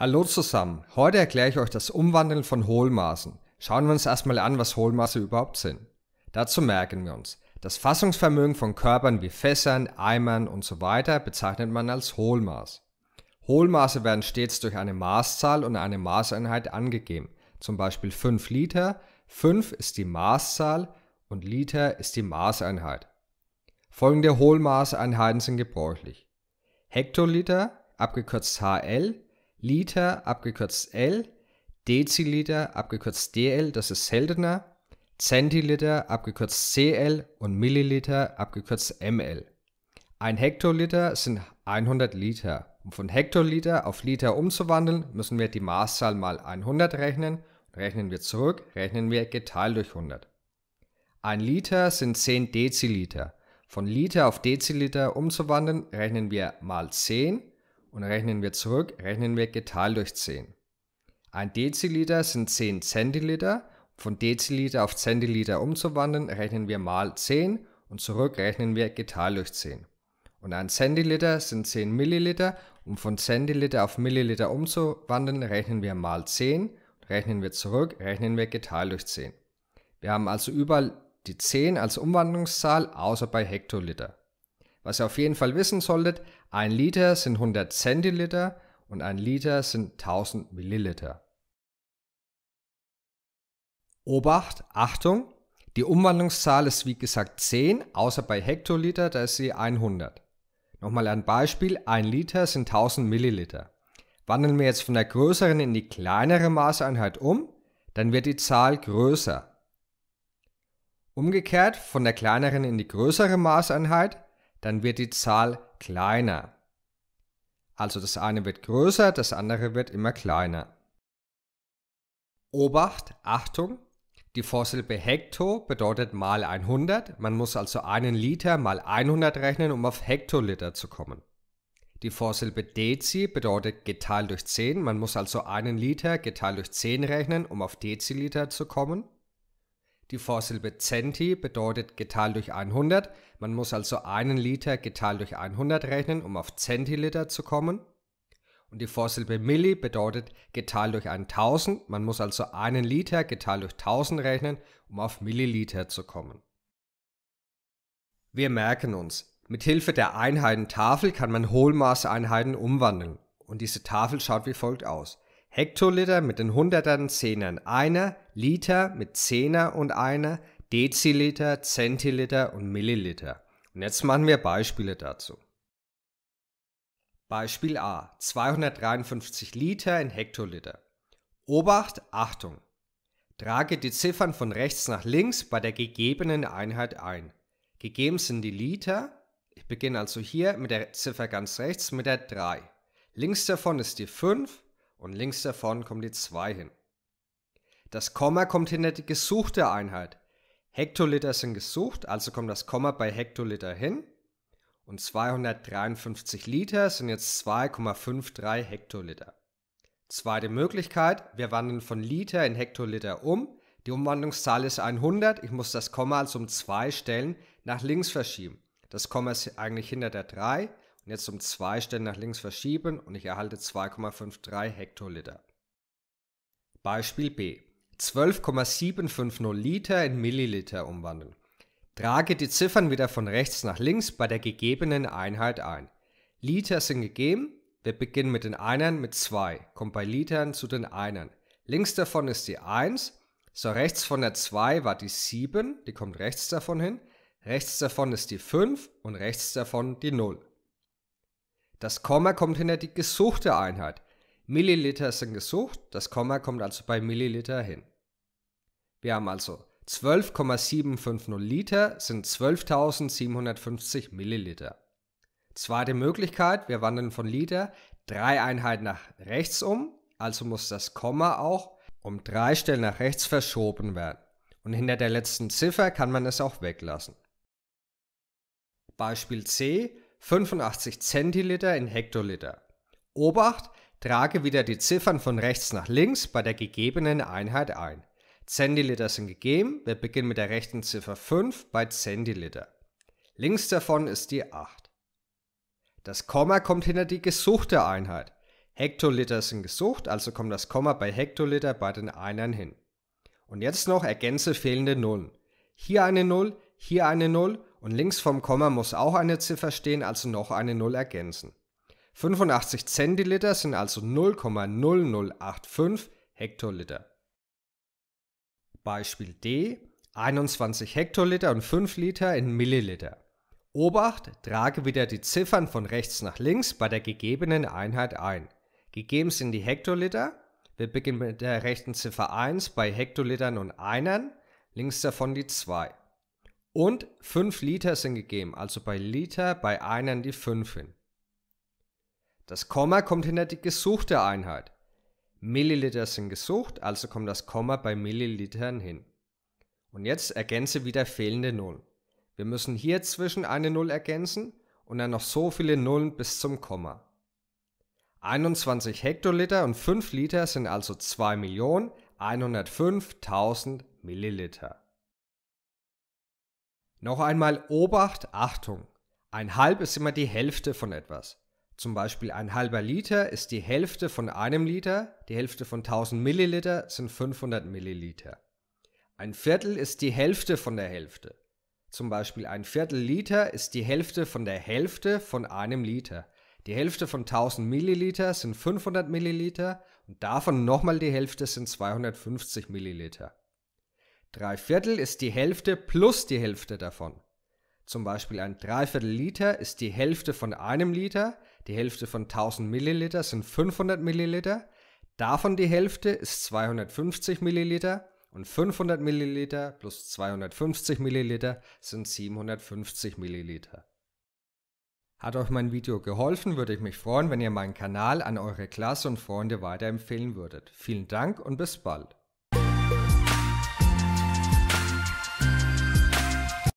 Hallo zusammen, heute erkläre ich euch das Umwandeln von Hohlmaßen. Schauen wir uns erstmal an, was Hohlmaße überhaupt sind. Dazu merken wir uns, das Fassungsvermögen von Körpern wie Fässern, Eimern und so weiter bezeichnet man als Hohlmaß. Hohlmaße werden stets durch eine Maßzahl und eine Maßeinheit angegeben, zum Beispiel 5 Liter, 5 ist die Maßzahl und Liter ist die Maßeinheit. Folgende Hohlmaßeinheiten sind gebräuchlich. Hektoliter, abgekürzt HL, Liter abgekürzt L, Deziliter abgekürzt DL, das ist seltener, Zentiliter abgekürzt CL und Milliliter abgekürzt ML. Ein Hektoliter sind 100 Liter. Um von Hektoliter auf Liter umzuwandeln, müssen wir die Maßzahl mal 100 rechnen. Rechnen wir zurück, rechnen wir geteilt durch 100. Ein Liter sind 10 Deziliter. Von Liter auf Deziliter umzuwandeln, rechnen wir mal 10 und rechnen wir zurück, rechnen wir geteilt durch 10. Ein Deziliter sind 10 Zentiliter. Von Deziliter auf Zentiliter umzuwandeln, rechnen wir mal 10 und zurück rechnen wir geteilt durch 10. Und ein Zentiliter sind 10 Milliliter Um von Zentiliter auf Milliliter umzuwandeln, rechnen wir mal 10, rechnen wir zurück, rechnen wir geteilt durch 10. Wir haben also überall die 10 als Umwandlungszahl, außer bei Hektoliter. Was ihr auf jeden Fall wissen solltet, ein Liter sind 100 Zentiliter und ein Liter sind 1000 Milliliter. Obacht, Achtung, die Umwandlungszahl ist wie gesagt 10, außer bei Hektoliter, da ist sie 100. Nochmal ein Beispiel, ein Liter sind 1000 Milliliter. Wandeln wir jetzt von der größeren in die kleinere Maßeinheit um, dann wird die Zahl größer. Umgekehrt von der kleineren in die größere Maßeinheit, dann wird die Zahl kleiner. Also das eine wird größer, das andere wird immer kleiner. Obacht, Achtung, die Vorsilbe Hekto bedeutet mal 100, man muss also einen Liter mal 100 rechnen, um auf Hektoliter zu kommen. Die Vorsilbe Dezi bedeutet geteilt durch 10, man muss also einen Liter geteilt durch 10 rechnen, um auf Deziliter zu kommen. Die Vorsilbe Centi bedeutet geteilt durch 100. Man muss also einen Liter geteilt durch 100 rechnen, um auf Centiliter zu kommen. Und die Vorsilbe Milli bedeutet geteilt durch 1000. Man muss also einen Liter geteilt durch 1000 rechnen, um auf Milliliter zu kommen. Wir merken uns, mit Hilfe der Einheitentafel kann man Hohlmaßeinheiten umwandeln. Und diese Tafel schaut wie folgt aus. Hektoliter mit den Hundertern, Zehnern, Einer, Liter mit Zehner und Einer, Deziliter, Zentiliter und Milliliter. Und jetzt machen wir Beispiele dazu. Beispiel A. 253 Liter in Hektoliter. Obacht, Achtung. Trage die Ziffern von rechts nach links bei der gegebenen Einheit ein. Gegeben sind die Liter. Ich beginne also hier mit der Ziffer ganz rechts mit der 3. Links davon ist die 5 und links davon kommen die 2 hin. Das Komma kommt hinter die gesuchte Einheit. Hektoliter sind gesucht, also kommt das Komma bei Hektoliter hin. Und 253 Liter sind jetzt 2,53 Hektoliter. Zweite Möglichkeit, wir wandeln von Liter in Hektoliter um. Die Umwandlungszahl ist 100, ich muss das Komma also um zwei Stellen nach links verschieben. Das Komma ist eigentlich hinter der 3, und jetzt um zwei Stellen nach links verschieben und ich erhalte 2,53 Hektoliter. Beispiel B. 12,750 Liter in Milliliter umwandeln. Trage die Ziffern wieder von rechts nach links bei der gegebenen Einheit ein. Liter sind gegeben, wir beginnen mit den Einern mit 2, kommen bei Litern zu den Einern. Links davon ist die 1, so rechts von der 2 war die 7, die kommt rechts davon hin, rechts davon ist die 5 und rechts davon die 0. Das Komma kommt hinter die gesuchte Einheit. Milliliter sind gesucht, das Komma kommt also bei Milliliter hin. Wir haben also 12,750 Liter sind 12.750 Milliliter. Zweite Möglichkeit, wir wandeln von Liter drei Einheiten nach rechts um, also muss das Komma auch um drei Stellen nach rechts verschoben werden. Und hinter der letzten Ziffer kann man es auch weglassen. Beispiel C, 85 Zentiliter in Hektoliter. Obacht, trage wieder die Ziffern von rechts nach links bei der gegebenen Einheit ein. Zentiliter sind gegeben, wir beginnen mit der rechten Ziffer 5 bei Zentiliter. Links davon ist die 8. Das Komma kommt hinter die gesuchte Einheit. Hektoliter sind gesucht, also kommt das Komma bei Hektoliter bei den Einern hin. Und jetzt noch ergänze fehlende Nullen. Hier eine 0, hier eine 0 und links vom Komma muss auch eine Ziffer stehen, also noch eine 0 ergänzen. 85 Zentiliter sind also 0,0085 Hektoliter. Beispiel D 21 Hektoliter und 5 Liter in Milliliter. Obacht, trage wieder die Ziffern von rechts nach links bei der gegebenen Einheit ein. Gegeben sind die Hektoliter. Wir beginnen mit der rechten Ziffer 1 bei Hektolitern und Einern, links davon die 2. Und 5 Liter sind gegeben, also bei Liter bei Einern die 5 hin. Das Komma kommt hinter die gesuchte Einheit. Milliliter sind gesucht, also kommt das Komma bei Millilitern hin. Und jetzt ergänze wieder fehlende Nullen. Wir müssen hier zwischen eine Null ergänzen und dann noch so viele Nullen bis zum Komma. 21 Hektoliter und 5 Liter sind also 2.105.000 Milliliter. Noch einmal Obacht, Achtung. Ein halb ist immer die Hälfte von etwas. Zum Beispiel ein halber Liter ist die Hälfte von einem Liter, die Hälfte von 1000 Milliliter sind 500 Milliliter. Ein Viertel ist die Hälfte von der Hälfte. Zum Beispiel ein Viertel Liter ist die Hälfte von der Hälfte von einem Liter. Die Hälfte von 1000 Milliliter sind 500 Milliliter und davon nochmal die Hälfte sind 250 Milliliter. Drei Viertel ist die Hälfte plus die Hälfte davon. Zum Beispiel ein Dreiviertel Liter ist die Hälfte von einem Liter, die Hälfte von 1000 Milliliter sind 500 Milliliter, davon die Hälfte ist 250 Milliliter und 500 Milliliter plus 250 Milliliter sind 750 Milliliter. Hat euch mein Video geholfen, würde ich mich freuen, wenn ihr meinen Kanal an eure Klasse und Freunde weiterempfehlen würdet. Vielen Dank und bis bald.